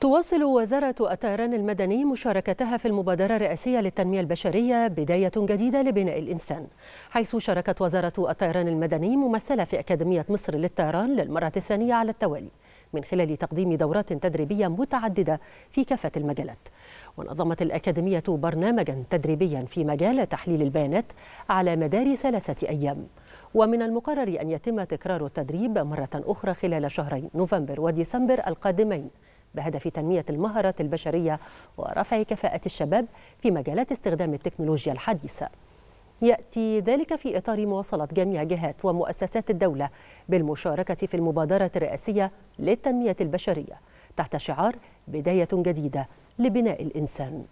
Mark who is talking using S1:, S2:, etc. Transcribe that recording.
S1: تواصل وزارة الطيران المدني مشاركتها في المبادرة الرئاسية للتنمية البشرية بداية جديدة لبناء الإنسان حيث شاركت وزارة الطيران المدني ممثلة في أكاديمية مصر للطيران للمرة الثانية على التوالي من خلال تقديم دورات تدريبية متعددة في كافة المجالات ونظمت الأكاديمية برنامجا تدريبيا في مجال تحليل البيانات على مدار ثلاثة أيام ومن المقرر أن يتم تكرار التدريب مرة أخرى خلال شهري نوفمبر وديسمبر القادمين بهدف تنمية المهارات البشرية ورفع كفاءة الشباب في مجالات استخدام التكنولوجيا الحديثة يأتي ذلك في إطار مواصلة جميع جهات ومؤسسات الدولة بالمشاركة في المبادرة الرئاسية للتنمية البشرية تحت شعار بداية جديدة لبناء الإنسان